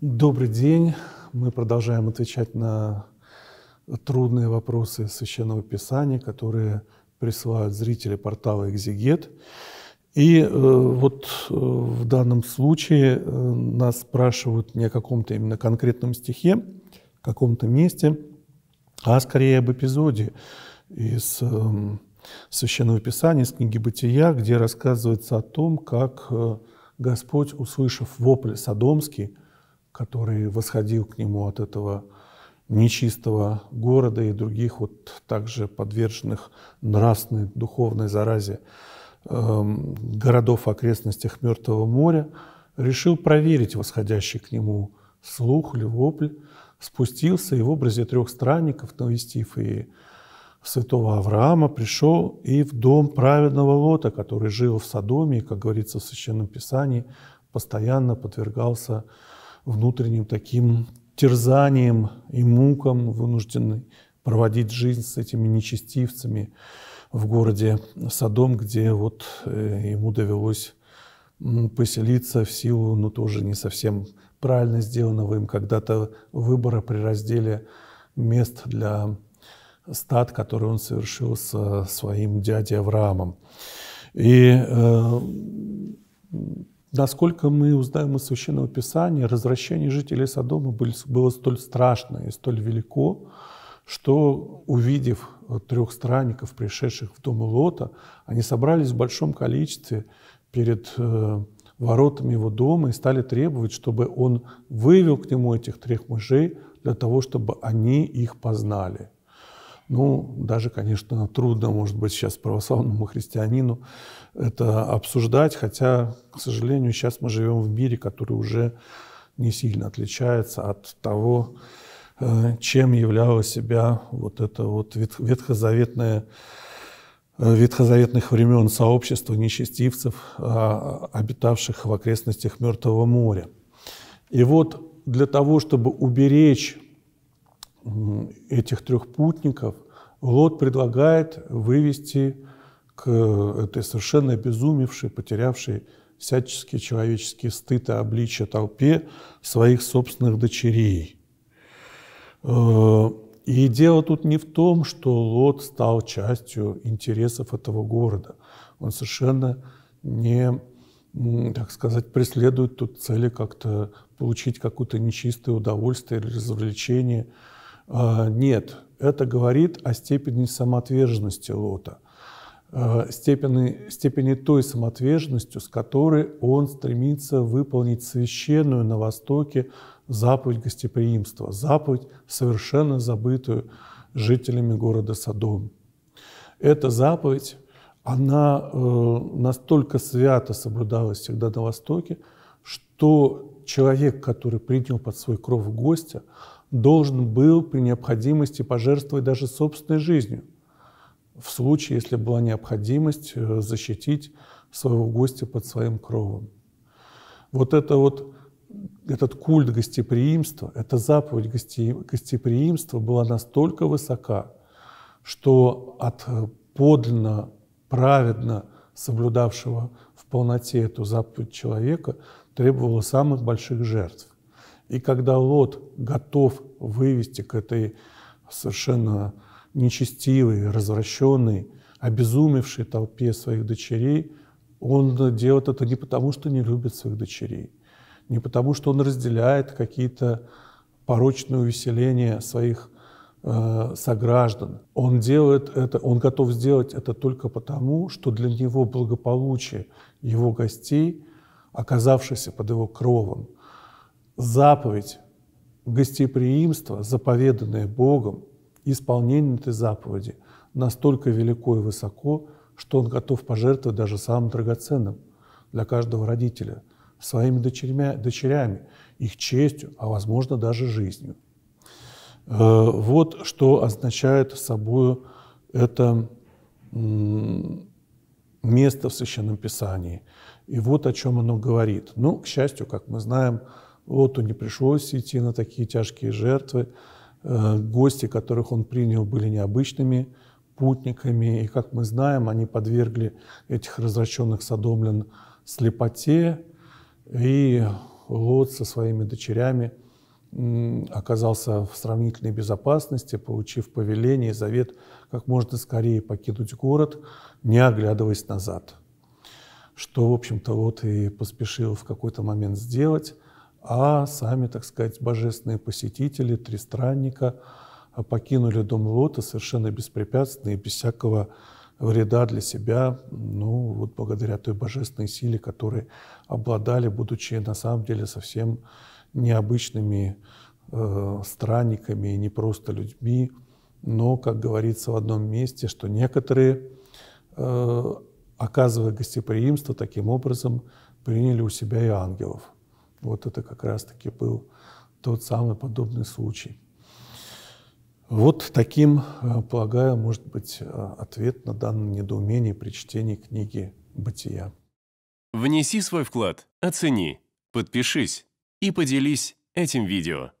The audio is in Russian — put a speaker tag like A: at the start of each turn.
A: Добрый день. Мы продолжаем отвечать на трудные вопросы Священного Писания, которые присылают зрители портала «Экзигет». И э, вот э, в данном случае э, нас спрашивают не о каком-то именно конкретном стихе, каком-то месте, а скорее об эпизоде из э, Священного Писания, из книги «Бытия», где рассказывается о том, как э, Господь, услышав вопль Содомский, который восходил к нему от этого нечистого города и других вот также подверженных нравственной, духовной заразе эм, городов в окрестностях Мертвого моря, решил проверить восходящий к нему слух или вопль, спустился и в образе трех странников, навестив и святого Авраама, пришел и в дом праведного Лота, который жил в Содоме и, как говорится в Священном Писании, постоянно подвергался внутренним таким терзанием и мукам вынуждены проводить жизнь с этими нечестивцами в городе садом, где вот э, ему довелось поселиться в силу, но ну, тоже не совсем правильно сделанного им когда-то выбора при разделе мест для стад, который он совершил со своим дядей Авраамом. И э, Насколько мы узнаем из Священного Писания, развращение жителей Содома было столь страшно и столь велико, что, увидев э, трех странников, пришедших в дом Лота, они собрались в большом количестве перед э, воротами его дома и стали требовать, чтобы он вывел к нему этих трех мужей для того, чтобы они их познали. Ну, даже, конечно, трудно, может быть, сейчас православному христианину это обсуждать, хотя, к сожалению, сейчас мы живем в мире, который уже не сильно отличается от того, э, чем являла себя вот это вот ветхозаветное э, ветхозаветных времен сообщество нечестивцев, а, обитавших в окрестностях Мертвого моря. И вот для того, чтобы уберечь этих трех путников Лот предлагает вывести к этой совершенно обезумевшей, потерявшей всяческие человеческие стыд и обличия толпе своих собственных дочерей. Э, и дело тут не в том, что Лот стал частью интересов этого города. Он совершенно не, так сказать, преследует тут цели как-то получить какое-то нечистое удовольствие или развлечение – а, нет, это говорит о степени самоотверженности Лота, а, степени, степени той самоотверженностью, с которой он стремится выполнить священную на Востоке заповедь гостеприимства, заповедь, совершенно забытую жителями города Содом. Эта заповедь, она э, настолько свято соблюдалась всегда на Востоке, что человек, который принял под свой кров гостя, должен был при необходимости пожертвовать даже собственной жизнью, в случае, если была необходимость э, защитить своего гостя под своим кровом. Вот это вот этот культ гостеприимства, эта заповедь гостеприимства была настолько высока, что от э, подлинно, праведно соблюдавшего в полноте эту заповедь человека требовало самых больших жертв. И когда Лот готов вывести к этой совершенно нечестивой, развращенной, обезумевшей толпе своих дочерей, он делает это не потому, что не любит своих дочерей, не потому, что он разделяет какие-то порочные увеселения своих э, сограждан. Он делает это, он готов сделать это только потому, что для него благополучие его гостей, оказавшихся под его кровом – заповедь гостеприимства, заповеданное Богом, исполнение этой заповеди настолько велико и высоко, что он готов пожертвовать даже самым драгоценным для каждого родителя, своими дочерями, дочерями их честью, а возможно даже жизнью. Э, вот что означает собой это место в Священном Писании. И вот о чем оно говорит. Ну, к счастью, как мы знаем, Оту не пришлось идти на такие тяжкие жертвы. Э, гости, которых он принял, были необычными путниками, и, как мы знаем, они подвергли этих развращенных садомлен слепоте, и Лот со своими дочерями оказался в сравнительной безопасности, получив повеление и завет как можно скорее покинуть город, не оглядываясь назад. Что, в общем-то, Лот и поспешил в какой-то момент сделать – а сами, так сказать, божественные посетители, три странника а, покинули дом Лота совершенно беспрепятственно и без всякого вреда для себя, ну, вот благодаря той божественной силе, которой обладали, будучи на самом деле совсем необычными э, странниками и не просто людьми, но, как говорится в одном месте, что некоторые, э, оказывая гостеприимство, таким образом приняли у себя и ангелов – вот это как раз-таки был тот самый подобный случай. Вот таким, э, полагаю, может быть э, ответ на данное недоумение при чтении книги «Бытия». Внеси свой вклад, оцени, подпишись и поделись этим видео.